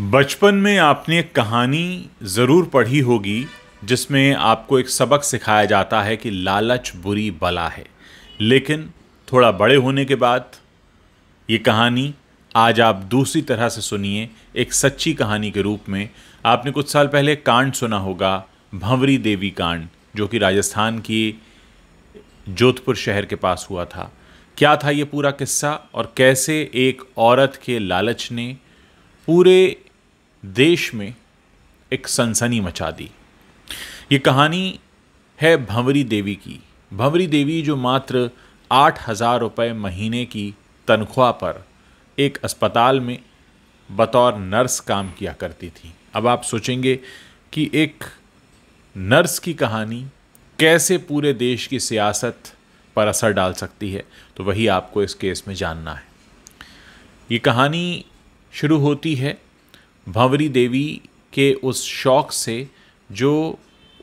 बचपन में आपने एक कहानी ज़रूर पढ़ी होगी जिसमें आपको एक सबक सिखाया जाता है कि लालच बुरी बला है लेकिन थोड़ा बड़े होने के बाद ये कहानी आज आप दूसरी तरह से सुनिए एक सच्ची कहानी के रूप में आपने कुछ साल पहले कांड सुना होगा भंवरी देवी कांड जो कि राजस्थान की जोधपुर शहर के पास हुआ था क्या था ये पूरा किस्सा और कैसे एक औरत के लालच ने पूरे देश में एक सनसनी मचा दी ये कहानी है भंवरी देवी की भंवरी देवी जो मात्र आठ हज़ार रुपये महीने की तनख्वाह पर एक अस्पताल में बतौर नर्स काम किया करती थी अब आप सोचेंगे कि एक नर्स की कहानी कैसे पूरे देश की सियासत पर असर डाल सकती है तो वही आपको इस केस में जानना है ये कहानी शुरू होती है भंवरी देवी के उस शौक़ से जो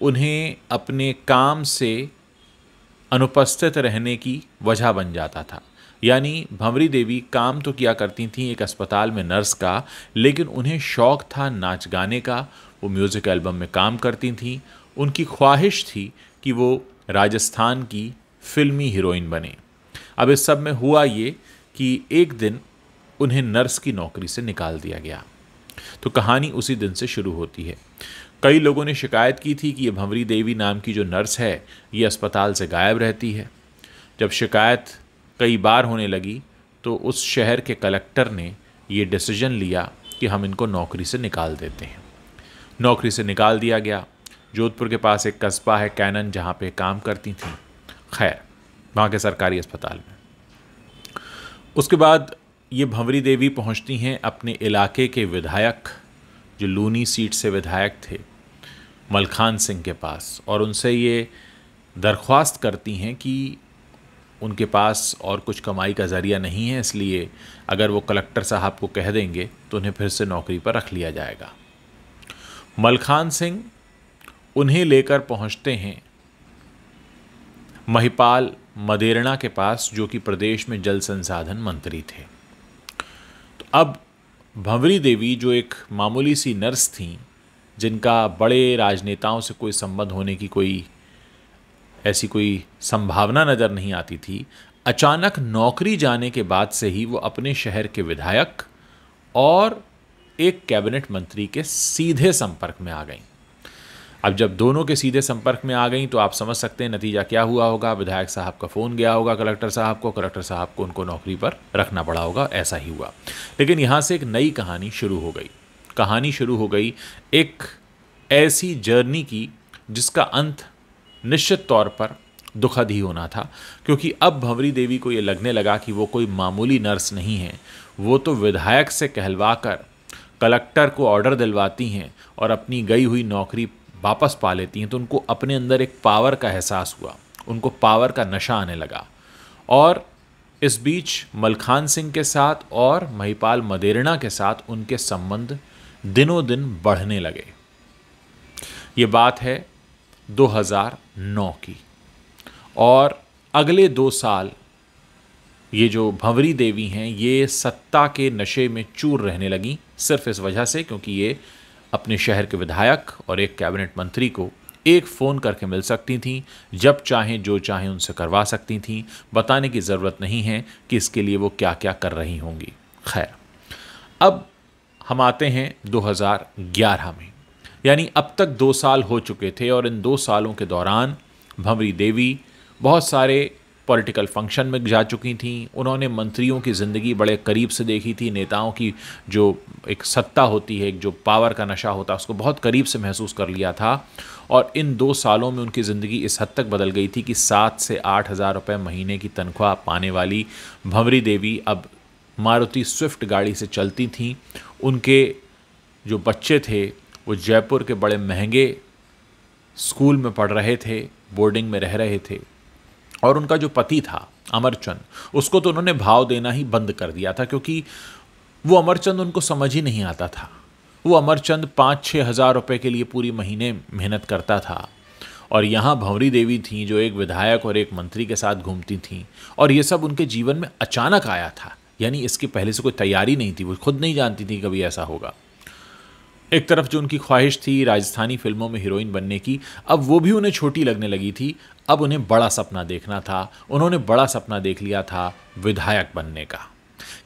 उन्हें अपने काम से अनुपस्थित रहने की वजह बन जाता था यानी भंवरी देवी काम तो किया करती थी एक अस्पताल में नर्स का लेकिन उन्हें शौक़ था नाच गाने का वो म्यूज़िक एल्बम में काम करती थी उनकी ख्वाहिश थी कि वो राजस्थान की फिल्मी हीरोइन बने अब इस सब में हुआ ये कि एक दिन उन्हें नर्स की नौकरी से निकाल दिया गया तो कहानी उसी दिन से शुरू होती है कई लोगों ने शिकायत की थी कि ये भंवरी देवी नाम की जो नर्स है ये अस्पताल से गायब रहती है जब शिकायत कई बार होने लगी तो उस शहर के कलेक्टर ने ये डिसीजन लिया कि हम इनको नौकरी से निकाल देते हैं नौकरी से निकाल दिया गया जोधपुर के पास एक कस्बा है कैनन जहाँ पे काम करती थी खैर वहाँ के सरकारी अस्पताल में उसके बाद ये भंवरी देवी पहुंचती हैं अपने इलाके के विधायक जो लूनी सीट से विधायक थे मलखान सिंह के पास और उनसे ये दरख्वास्त करती हैं कि उनके पास और कुछ कमाई का ज़रिया नहीं है इसलिए अगर वो कलेक्टर साहब को कह देंगे तो उन्हें फिर से नौकरी पर रख लिया जाएगा मलखान सिंह उन्हें लेकर पहुंचते हैं महिपाल मदेरणा के पास जो कि प्रदेश में जल संसाधन मंत्री थे अब भंवरी देवी जो एक मामूली सी नर्स थीं जिनका बड़े राजनेताओं से कोई संबंध होने की कोई ऐसी कोई संभावना नज़र नहीं आती थी अचानक नौकरी जाने के बाद से ही वो अपने शहर के विधायक और एक कैबिनेट मंत्री के सीधे संपर्क में आ गई अब जब दोनों के सीधे संपर्क में आ गई तो आप समझ सकते हैं नतीजा क्या हुआ होगा विधायक साहब का फ़ोन गया होगा कलेक्टर साहब को कलेक्टर साहब को उनको नौकरी पर रखना पड़ा होगा ऐसा ही हुआ लेकिन यहाँ से एक नई कहानी शुरू हो गई कहानी शुरू हो गई एक ऐसी जर्नी की जिसका अंत निश्चित तौर पर दुखद ही होना था क्योंकि अब भंवरी देवी को ये लगने लगा कि वो कोई मामूली नर्स नहीं है वो तो विधायक से कहलवा कर कलेक्टर को ऑर्डर दिलवाती हैं और अपनी गई हुई नौकरी वापस पा लेती हैं तो उनको अपने अंदर एक पावर का एहसास हुआ उनको पावर का नशा आने लगा और इस बीच मलखान सिंह के साथ और महिपाल मदेरणा के साथ उनके संबंध दिनों दिन बढ़ने लगे ये बात है 2009 की और अगले दो साल ये जो भंवरी देवी हैं ये सत्ता के नशे में चूर रहने लगी सिर्फ इस वजह से क्योंकि ये अपने शहर के विधायक और एक कैबिनेट मंत्री को एक फ़ोन करके मिल सकती थीं जब चाहें जो चाहें उनसे करवा सकती थीं बताने की ज़रूरत नहीं है कि इसके लिए वो क्या क्या कर रही होंगी खैर अब हम आते हैं 2011 में यानी अब तक दो साल हो चुके थे और इन दो सालों के दौरान भंवरी देवी बहुत सारे पॉलिटिकल फंक्शन में जा चुकी थी उन्होंने मंत्रियों की ज़िंदगी बड़े करीब से देखी थी नेताओं की जो एक सत्ता होती है एक जो पावर का नशा होता है उसको बहुत करीब से महसूस कर लिया था और इन दो सालों में उनकी ज़िंदगी इस हद तक बदल गई थी कि सात से आठ हज़ार रुपये महीने की तनख्वाह पाने वाली भंवरी देवी अब मारुति स्विफ्ट गाड़ी से चलती थी उनके जो बच्चे थे वो जयपुर के बड़े महंगे स्कूल में पढ़ रहे थे बोर्डिंग में रह रहे थे और उनका जो पति था अमरचंद उसको तो उन्होंने भाव देना ही बंद कर दिया था क्योंकि वो अमरचंद उनको समझ ही नहीं आता था वो अमरचंद पाँच छः हज़ार रुपये के लिए पूरी महीने मेहनत करता था और यहाँ भंवरी देवी थी जो एक विधायक और एक मंत्री के साथ घूमती थी और ये सब उनके जीवन में अचानक आया था यानी इसकी पहले से कोई तैयारी नहीं थी वो खुद नहीं जानती थी कभी ऐसा होगा एक तरफ जो उनकी ख्वाहिश थी राजस्थानी फिल्मों में हीरोइन बनने की अब वो भी उन्हें छोटी लगने लगी थी अब उन्हें बड़ा सपना देखना था उन्होंने बड़ा सपना देख लिया था विधायक बनने का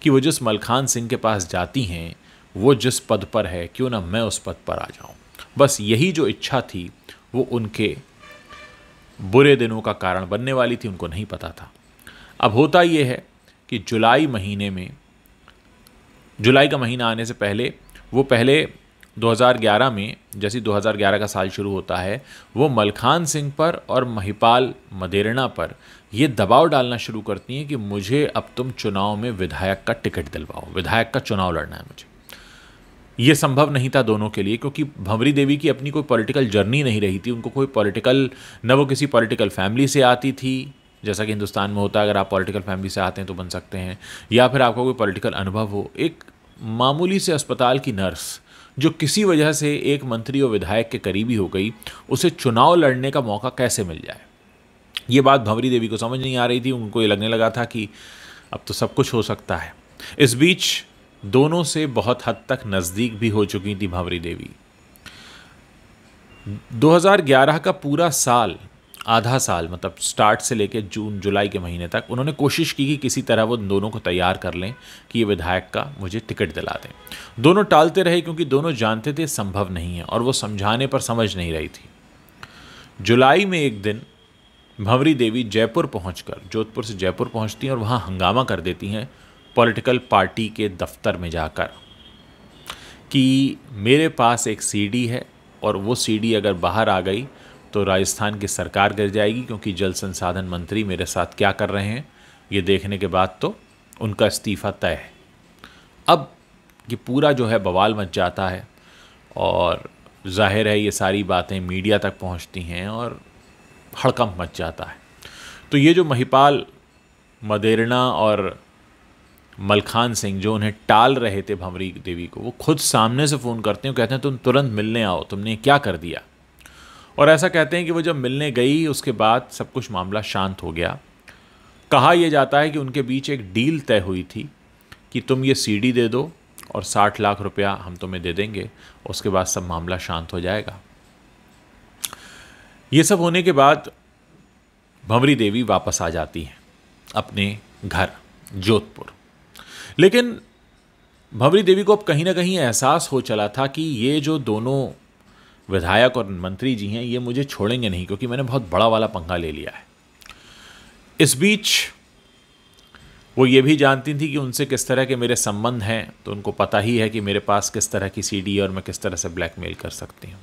कि वो जिस मलखान सिंह के पास जाती हैं वो जिस पद पर है क्यों ना मैं उस पद पर आ जाऊं बस यही जो इच्छा थी वो उनके बुरे दिनों का कारण बनने वाली थी उनको नहीं पता था अब होता ये है कि जुलाई महीने में जुलाई का महीना आने से पहले वो पहले 2011 में जैसे 2011 का साल शुरू होता है वो मलखान सिंह पर और महिपाल मदेरना पर ये दबाव डालना शुरू करती हैं कि मुझे अब तुम चुनाव में विधायक का टिकट दिलवाओ विधायक का चुनाव लड़ना है मुझे ये संभव नहीं था दोनों के लिए क्योंकि भंवरी देवी की अपनी कोई पॉलिटिकल जर्नी नहीं रही थी उनको कोई पॉलिटिकल न वो किसी पॉलिटिकल फैमिली से आती थी जैसा कि हिंदुस्तान में होता है अगर आप पॉलिटिकल फैमिली से आते हैं तो बन सकते हैं या फिर आपका कोई पॉलिटिकल अनुभव हो एक मामूली से अस्पताल की नर्स जो किसी वजह से एक मंत्री और विधायक के करीबी हो गई उसे चुनाव लड़ने का मौका कैसे मिल जाए ये बात भंवरी देवी को समझ नहीं आ रही थी उनको ये लगने लगा था कि अब तो सब कुछ हो सकता है इस बीच दोनों से बहुत हद तक नज़दीक भी हो चुकी थी भंवरी देवी 2011 का पूरा साल आधा साल मतलब स्टार्ट से लेकर जून जुलाई के महीने तक उन्होंने कोशिश की कि किसी तरह वो दोनों को तैयार कर लें कि ये विधायक का मुझे टिकट दिला दें दोनों टालते रहे क्योंकि दोनों जानते थे संभव नहीं है और वो समझाने पर समझ नहीं रही थी जुलाई में एक दिन भंवरी देवी जयपुर पहुंचकर जोधपुर से जयपुर पहुंचती हैं और वहाँ हंगामा कर देती हैं पॉलिटिकल पार्टी के दफ्तर में जाकर कि मेरे पास एक सीडी है और वो सीडी अगर बाहर आ गई तो राजस्थान की सरकार गिर जाएगी क्योंकि जल संसाधन मंत्री मेरे साथ क्या कर रहे हैं ये देखने के बाद तो उनका इस्तीफ़ा तय है अब ये पूरा जो है बवाल मच जाता है और जाहिर है ये सारी बातें मीडिया तक पहुंचती हैं और हड़कंप मच जाता है तो ये जो महिपाल मदेरना और मलखान सिंह जो उन्हें टाल रहे थे भंवरी देवी को वो खुद सामने से फ़ोन करते हैं कहते हैं तुम तुरंत मिलने आओ तुमने क्या कर दिया और ऐसा कहते हैं कि वो जब मिलने गई उसके बाद सब कुछ मामला शांत हो गया कहा यह जाता है कि उनके बीच एक डील तय हुई थी कि तुम ये सीडी दे दो और साठ लाख रुपया हम तुम्हें दे देंगे उसके बाद सब मामला शांत हो जाएगा ये सब होने के बाद भंवरी देवी वापस आ जाती हैं अपने घर जोधपुर लेकिन भंवरी देवी को अब कहीं ना कहीं एहसास हो चला था कि ये जो दोनों विधायक और मंत्री जी हैं ये मुझे छोड़ेंगे नहीं क्योंकि मैंने बहुत बड़ा वाला पंखा ले लिया है इस बीच वो ये भी जानती थी कि उनसे किस तरह के मेरे संबंध हैं तो उनको पता ही है कि मेरे पास किस तरह की सीडी और मैं किस तरह से ब्लैकमेल कर सकती हूँ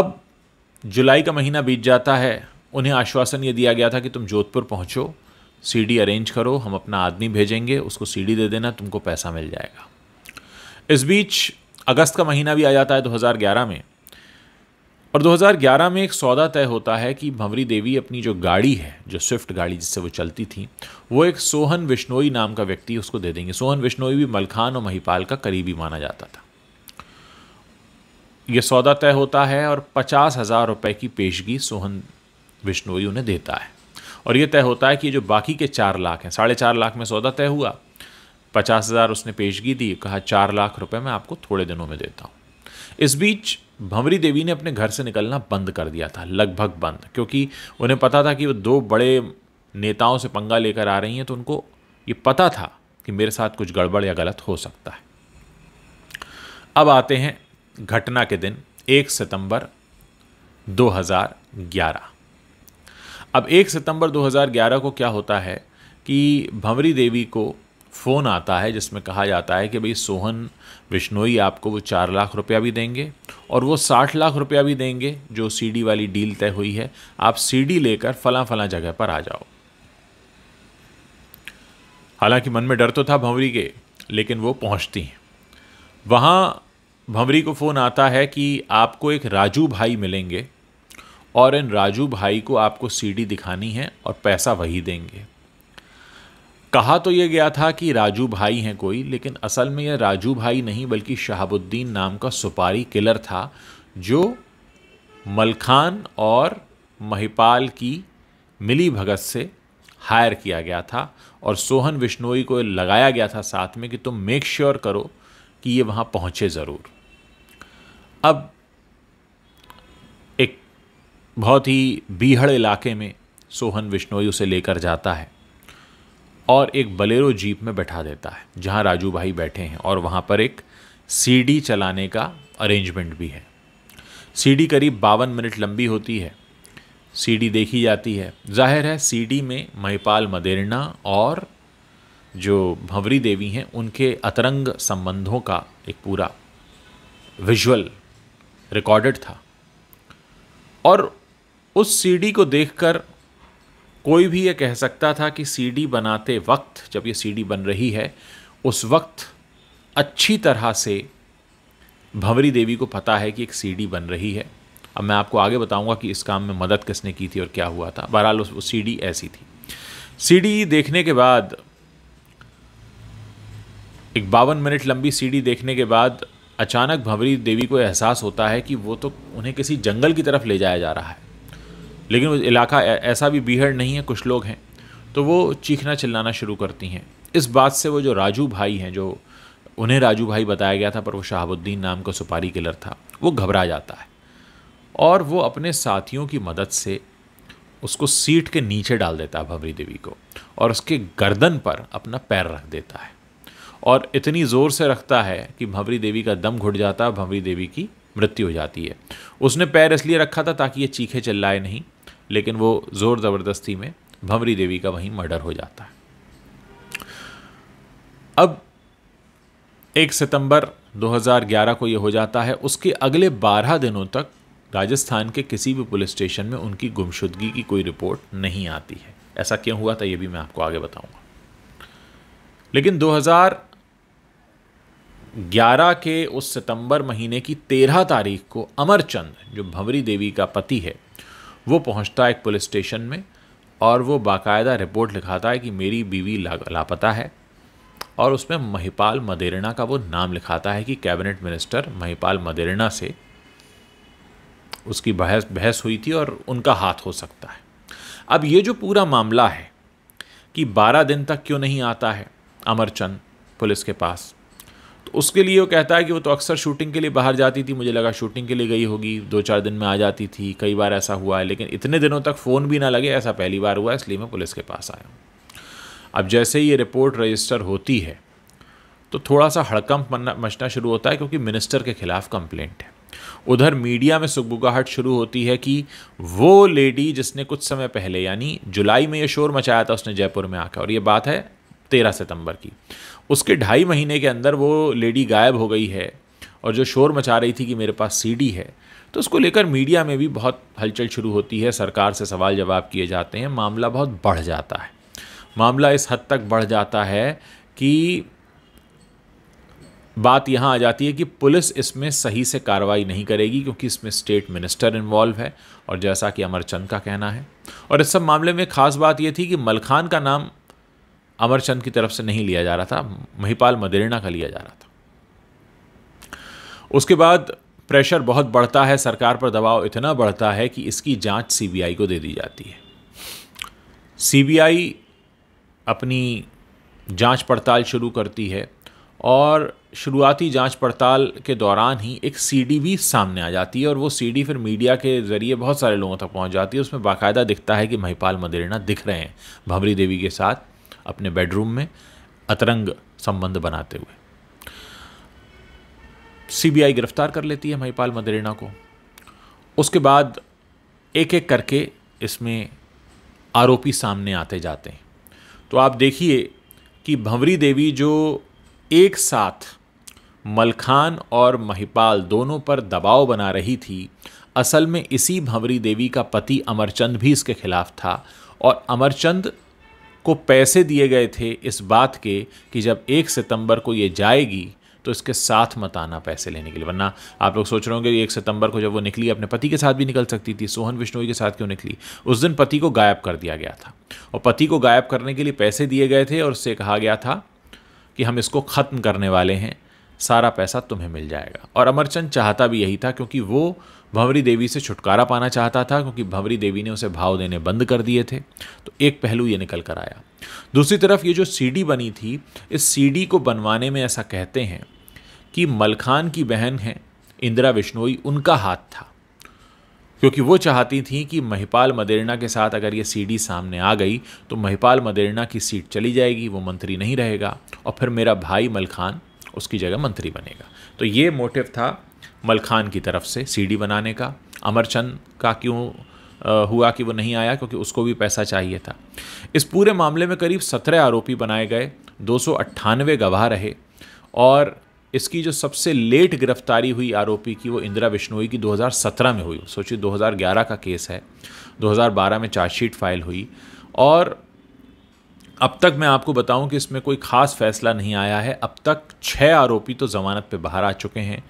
अब जुलाई का महीना बीत जाता है उन्हें आश्वासन ये दिया गया था कि तुम जोधपुर पहुँचो सीडी अरेंज करो हम अपना आदमी भेजेंगे उसको सीडी दे देना तुमको पैसा मिल जाएगा इस बीच अगस्त का महीना भी आ जाता है 2011 में और 2011 में एक सौदा तय होता है कि भंवरी देवी अपनी जो गाड़ी है जो स्विफ्ट गाड़ी जिससे वो चलती थी वो एक सोहन विश्नोई नाम का व्यक्ति उसको दे देंगे सोहन विश्नोई भी मलखान और महिपाल का करीबी माना जाता था ये सौदा तय होता है और पचास हज़ार रुपये की पेशगी सोहन विश्नोई उन्हें देता है और ये तय होता है कि जो बाकी के चार लाख हैं साढ़े चार लाख में सौदा तय हुआ पचास हज़ार उसने पेशगी दी कहा चार लाख रुपए मैं आपको थोड़े दिनों में देता हूँ इस बीच भंवरी देवी ने अपने घर से निकलना बंद कर दिया था लगभग बंद क्योंकि उन्हें पता था कि वो दो बड़े नेताओं से पंगा लेकर आ रही हैं तो उनको ये पता था कि मेरे साथ कुछ गड़बड़ या गलत हो सकता है अब आते हैं घटना के दिन एक सितंबर 2011 अब एक सितंबर 2011 को क्या होता है कि भंवरी देवी को फ़ोन आता है जिसमें कहा जाता है कि भाई सोहन बिश्नोई आपको वो चार लाख रुपया भी देंगे और वो साठ लाख रुपया भी देंगे जो सीडी वाली डील तय हुई है आप सीडी लेकर फ़लाँ फ़लाँ जगह पर आ जाओ हालांकि मन में डर तो था भंवरी के लेकिन वो पहुंचती हैं वहाँ भंवरी को फ़ोन आता है कि आपको एक राजू भाई मिलेंगे और इन राजू भाई को आपको सीडी दिखानी है और पैसा वही देंगे कहा तो ये गया था कि राजू भाई हैं कोई लेकिन असल में यह राजू भाई नहीं बल्कि शहाबुद्दीन नाम का सुपारी किलर था जो मलखान और महिपाल की मिली भगत से हायर किया गया था और सोहन विश्नोई को लगाया गया था साथ में कि तुम मेक श्योर करो कि ये वहाँ पहुँचे ज़रूर अब एक बहुत ही बीहड़ इलाके में सोहन विश्नोई उसे लेकर जाता है और एक बलेरो जीप में बैठा देता है जहाँ राजू भाई बैठे हैं और वहाँ पर एक सीडी चलाने का अरेंजमेंट भी है सीडी करीब बावन मिनट लंबी होती है सीडी देखी जाती है जाहिर है सीडी में महिपाल मदेरना और जो भंवरी देवी हैं उनके अतरंग संबंधों का एक पूरा विजुअल रिकॉर्डेड था और उस सीडी को देखकर कोई भी ये कह सकता था कि सीडी बनाते वक्त जब ये सीडी बन रही है उस वक्त अच्छी तरह से भंवरी देवी को पता है कि एक सीडी बन रही है अब मैं आपको आगे बताऊंगा कि इस काम में मदद किसने की थी और क्या हुआ था बहरहाल उस, सी सीडी ऐसी थी सीडी देखने के बाद एक बावन मिनट लंबी सीडी देखने के बाद अचानक भंवरी देवी को एहसास होता है कि वो तो उन्हें किसी जंगल की तरफ ले जाया जा रहा है लेकिन वो इलाका ऐसा भी बीहड़ नहीं है कुछ लोग हैं तो वो चीखना चिल्लाना शुरू करती हैं इस बात से वो जो राजू भाई हैं जो उन्हें राजू भाई बताया गया था पर वो शहाबुद्दीन नाम का सुपारी किलर था वो घबरा जाता है और वो अपने साथियों की मदद से उसको सीट के नीचे डाल देता है भंवरी देवी को और उसके गर्दन पर अपना पैर रख देता है और इतनी ज़ोर से रखता है कि भंवरी देवी का दम घुट जाता है भंवरी देवी की मृत्यु हो जाती है उसने पैर इसलिए रखा था ताकि ये चीखे चिल्लाए नहीं लेकिन वो ज़ोर ज़बरदस्ती में भंवरी देवी का वहीं मर्डर हो जाता है अब एक सितंबर 2011 को ये हो जाता है उसके अगले 12 दिनों तक राजस्थान के किसी भी पुलिस स्टेशन में उनकी गुमशुदगी की कोई रिपोर्ट नहीं आती है ऐसा क्यों हुआ था ये भी मैं आपको आगे बताऊंगा लेकिन 2011 के उस सितंबर महीने की 13 तारीख को अमरचंद जो भंवरी देवी का पति है वो पहुंचता है एक पुलिस स्टेशन में और वो बाकायदा रिपोर्ट लिखाता है कि मेरी बीवी लापता है और उसमें महिपाल मदेरना का वो नाम लिखाता है कि कैबिनेट मिनिस्टर महिपाल मदेरना से उसकी बहस बहस हुई थी और उनका हाथ हो सकता है अब ये जो पूरा मामला है कि 12 दिन तक क्यों नहीं आता है अमरचंद पुलिस के पास तो उसके लिए वो कहता है कि वो तो अक्सर शूटिंग के लिए बाहर जाती थी मुझे लगा शूटिंग के लिए गई होगी दो चार दिन में आ जाती थी कई बार ऐसा हुआ है लेकिन इतने दिनों तक फ़ोन भी ना लगे ऐसा पहली बार हुआ इसलिए मैं पुलिस के पास आया हूँ अब जैसे ही ये रिपोर्ट रजिस्टर होती है तो थोड़ा सा हड़कंप मचना शुरू होता है क्योंकि मिनिस्टर के खिलाफ कंप्लेंट है उधर मीडिया में सुखबुगाहट शुरू होती है कि वो लेडी जिसने कुछ समय पहले यानी जुलाई में ये शोर मचाया था उसने जयपुर में आकर और ये बात है तेरह सितंबर की उसके ढाई महीने के अंदर वो लेडी गायब हो गई है और जो शोर मचा रही थी कि मेरे पास सी है तो उसको लेकर मीडिया में भी बहुत हलचल शुरू होती है सरकार से सवाल जवाब किए जाते हैं मामला बहुत बढ़ जाता है मामला इस हद तक बढ़ जाता है कि बात यहाँ आ जाती है कि पुलिस इसमें सही से कार्रवाई नहीं करेगी क्योंकि इसमें स्टेट मिनिस्टर इन्वॉल्व है और जैसा कि अमरचंद का कहना है और इस सब मामले में ख़ास बात यह थी कि मलखान का नाम अमरचंद की तरफ से नहीं लिया जा रहा था महिपाल मदेरणा का लिया जा रहा था उसके बाद प्रेशर बहुत बढ़ता है सरकार पर दबाव इतना बढ़ता है कि इसकी जांच सीबीआई को दे दी जाती है सीबीआई अपनी जांच पड़ताल शुरू करती है और शुरुआती जांच पड़ताल के दौरान ही एक सीडी भी सामने आ जाती है और वो सीडी फिर मीडिया के ज़रिए बहुत सारे लोगों तक पहुंच जाती है उसमें बाकायदा दिखता है कि महिपाल मदेरणा दिख रहे हैं भंवरी देवी के साथ अपने बेडरूम में अतरंग संबंध बनाते हुए सीबीआई गिरफ्तार कर लेती है महिपाल मदरेना को उसके बाद एक एक करके इसमें आरोपी सामने आते जाते हैं तो आप देखिए कि भंवरी देवी जो एक साथ मलखान और महिपाल दोनों पर दबाव बना रही थी असल में इसी भंवरी देवी का पति अमरचंद भी इसके खिलाफ था और अमरचंद को पैसे दिए गए थे इस बात के कि जब एक सितंबर को ये जाएगी तो इसके साथ मत आना पैसे लेने के लिए वरना आप लोग सोच रहे होंगे एक सितंबर को जब वो निकली अपने पति के साथ भी निकल सकती थी सोहन विष्णोई के साथ क्यों निकली उस दिन पति को गायब कर दिया गया था और पति को गायब करने के लिए पैसे दिए गए थे और उससे कहा गया था कि हम इसको ख़त्म करने वाले हैं सारा पैसा तुम्हें मिल जाएगा और अमरचंद चाहता भी यही था क्योंकि वो भंवरी देवी से छुटकारा पाना चाहता था क्योंकि भंवरी देवी ने उसे भाव देने बंद कर दिए थे तो एक पहलू ये निकल कर आया दूसरी तरफ ये जो सीडी बनी थी इस सीडी को बनवाने में ऐसा कहते हैं कि मलखान की बहन है इंदिरा विश्नोई उनका हाथ था क्योंकि वो चाहती थी कि महिपाल मदेरना के साथ अगर ये सीडी सामने आ गई तो महिपाल मदेरना की सीट चली जाएगी वो मंत्री नहीं रहेगा और फिर मेरा भाई मलखान उसकी जगह मंत्री बनेगा तो ये मोटिव था मलखान की तरफ से सीडी बनाने का अमरचंद का क्यों हुआ कि वो नहीं आया क्योंकि उसको भी पैसा चाहिए था इस पूरे मामले में करीब सत्रह आरोपी बनाए गए दो गवाह रहे और इसकी जो सबसे लेट गिरफ्तारी हुई आरोपी की वो इंदिरा बिश्नोई की 2017 में हुई सोचिए 2011 का केस है 2012 में चार्जशीट फाइल हुई और अब तक मैं आपको बताऊं कि इसमें कोई ख़ास फैसला नहीं आया है अब तक छः आरोपी तो ज़मानत पे बाहर आ चुके हैं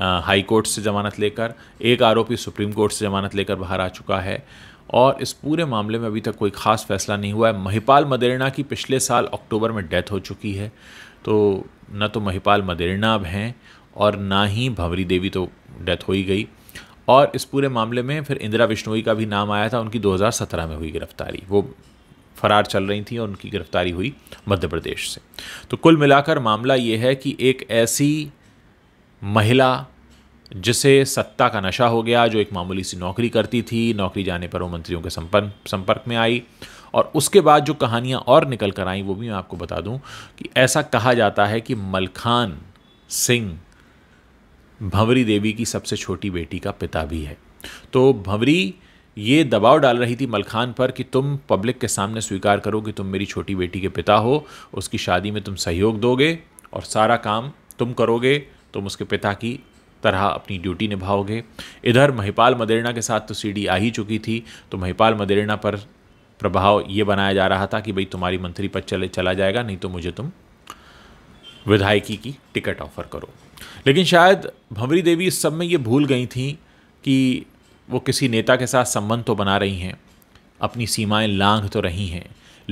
हाई कोर्ट से ज़मानत लेकर एक आरोपी सुप्रीम कोर्ट से ज़मानत लेकर बाहर आ चुका है और इस पूरे मामले में अभी तक कोई ख़ास फैसला नहीं हुआ है महिपाल मदेरना की पिछले साल अक्टूबर में डेथ हो चुकी है तो न तो महिपाल मदेरना अब हैं और ना ही भंवरी देवी तो डेथ हो ही गई और इस पूरे मामले में फिर इंदिरा बिश्नोई का भी नाम आया था उनकी 2017 में हुई गिरफ्तारी वो फरार चल रही थी और उनकी गिरफ्तारी हुई मध्य प्रदेश से तो कुल मिलाकर मामला ये है कि एक ऐसी महिला जिसे सत्ता का नशा हो गया जो एक मामूली सी नौकरी करती थी नौकरी जाने पर वो मंत्रियों के संपर्क संपर्क में आई और उसके बाद जो कहानियाँ और निकल कर आई वो भी मैं आपको बता दूँ कि ऐसा कहा जाता है कि मलखान सिंह भंवरी देवी की सबसे छोटी बेटी का पिता भी है तो भंवरी ये दबाव डाल रही थी मलखान पर कि तुम पब्लिक के सामने स्वीकार करो कि तुम मेरी छोटी बेटी के पिता हो उसकी शादी में तुम सहयोग दोगे और सारा काम तुम करोगे तुम उसके पिता की तरह अपनी ड्यूटी निभाओगे इधर महिपाल मदेरना के साथ तो सीडी आ ही चुकी थी तो महिपाल मदेरना पर प्रभाव ये बनाया जा रहा था कि भाई तुम्हारी मंत्री पद चले चला जाएगा नहीं तो मुझे तुम विधायकी की टिकट ऑफर करो लेकिन शायद भंवरी देवी इस सब में ये भूल गई थी कि वो किसी नेता के साथ संबंध तो बना रही हैं अपनी सीमाएं लांघ तो रही हैं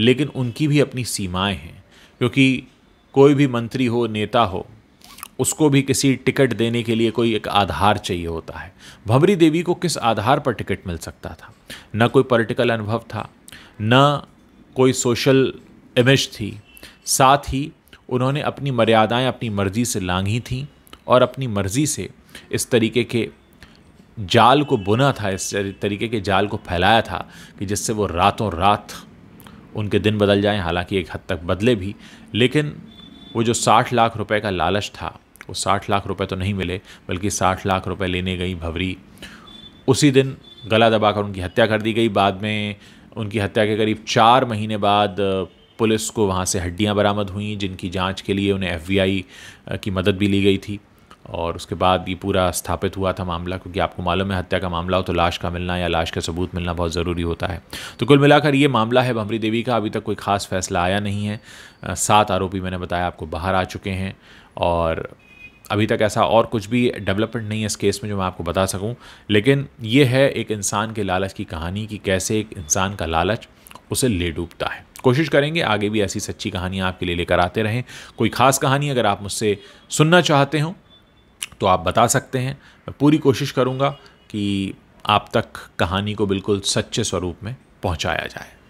लेकिन उनकी भी अपनी सीमाएं हैं क्योंकि कोई भी मंत्री हो नेता हो उसको भी किसी टिकट देने के लिए कोई एक आधार चाहिए होता है भंवरी देवी को किस आधार पर टिकट मिल सकता था न कोई पॉलिटिकल अनुभव था न कोई सोशल इमेज थी साथ ही उन्होंने अपनी मर्यादाएं अपनी मर्ज़ी से लांघी थीं और अपनी मर्ज़ी से इस तरीके के जाल को बुना था इस तरीके के जाल को फैलाया था कि जिससे वो रातों रात उनके दिन बदल जाएं हालांकि एक हद तक बदले भी लेकिन वो जो साठ लाख रुपए का लालच था वो साठ लाख रुपए तो नहीं मिले बल्कि साठ लाख रुपए लेने गई भंवरी उसी दिन गला दबाकर उनकी हत्या कर दी गई बाद में उनकी हत्या के करीब चार महीने बाद पुलिस को वहाँ से हड्डियाँ बरामद हुई जिनकी जाँच के लिए उन्हें एफ की मदद भी ली गई थी और उसके बाद ये पूरा स्थापित हुआ था मामला क्योंकि आपको मालूम है हत्या का मामला हो तो लाश का मिलना या लाश का सबूत मिलना बहुत ज़रूरी होता है तो कुल मिलाकर ये मामला है भमरी देवी का अभी तक कोई ख़ास फैसला आया नहीं है सात आरोपी मैंने बताया आपको बाहर आ चुके हैं और अभी तक ऐसा और कुछ भी डेवलपमेंट नहीं है इस केस में जो मैं आपको बता सकूं लेकिन ये है एक इंसान के लालच की कहानी कि कैसे एक इंसान का लालच उसे ले डूबता है कोशिश करेंगे आगे भी ऐसी सच्ची कहानियाँ आपके लिए लेकर आते रहें कोई ख़ास कहानी अगर आप मुझसे सुनना चाहते हो तो आप बता सकते हैं मैं पूरी कोशिश करूँगा कि आप तक कहानी को बिल्कुल सच्चे स्वरूप में पहुँचाया जाए